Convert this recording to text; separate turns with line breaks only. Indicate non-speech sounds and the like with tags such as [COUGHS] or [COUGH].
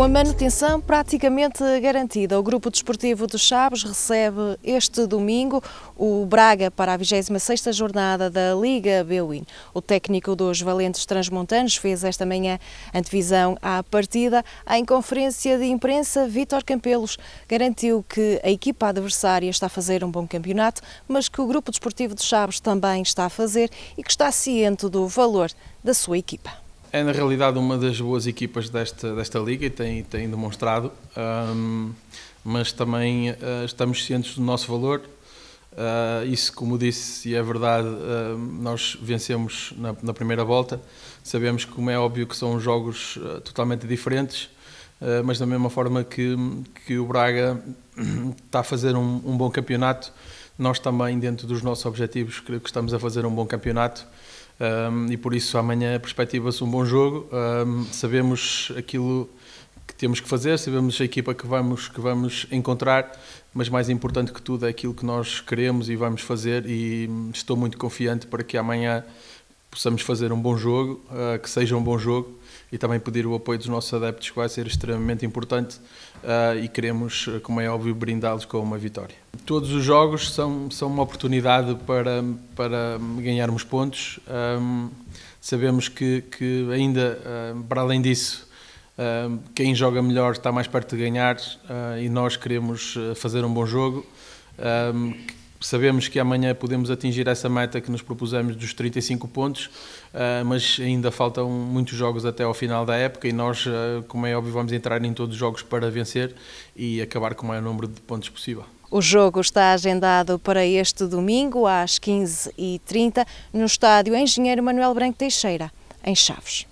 Com a manutenção praticamente garantida, o Grupo Desportivo dos Chaves recebe este domingo o Braga para a 26ª jornada da Liga Beuin. O técnico dos Valentes Transmontanos fez esta manhã antevisão à partida. Em conferência de imprensa, Vítor Campelos garantiu que a equipa adversária está a fazer um bom campeonato, mas que o Grupo Desportivo dos Chaves também está a fazer e que está ciente do valor da sua equipa.
É na realidade uma das boas equipas desta, desta liga e tem, tem demonstrado, um, mas também uh, estamos cientes do nosso valor. Uh, isso, como disse, e é verdade, uh, nós vencemos na, na, primeira volta. Sabemos, como é óbvio, que são jogos ah, totalmente diferentes, mas da mesma forma que, que o Braga [COUGHS] está a fazer um, um bom campeonato, nós também, dentro dos nossos objetivos, creio que estamos a fazer um bom campeonato um, e por isso amanhã perspectiva-se um bom jogo. Um, sabemos aquilo que temos que fazer, sabemos a equipa que vamos, que vamos encontrar, mas mais importante que tudo é aquilo que nós queremos e vamos fazer e hum, estou muito confiante para que amanhã possamos fazer um bom jogo, uh, que seja um bom jogo e também pedir o apoio dos nossos adeptos, que vai ser extremamente importante uh, e queremos, como é óbvio, brindá-los com uma vitória. Todos os jogos são, são uma oportunidade para, para ganharmos pontos. Um, sabemos que, que ainda, uh, para além disso, uh, quem joga melhor está mais perto de ganhar e nós queremos fazer um bom jogo. Um, Sabemos que amanhã podemos atingir essa meta que nos propusemos dos 35 pontos, ah, mas ainda faltam muitos jogos até ao final da época e nós, ah, como é óbvio, vamos entrar em todos os jogos para vencer e acabar com o maior número de pontos possível.
O jogo está agendado para este domingo às 15h30 no estádio Engenheiro Manuel Branco Teixeira, em Chaves.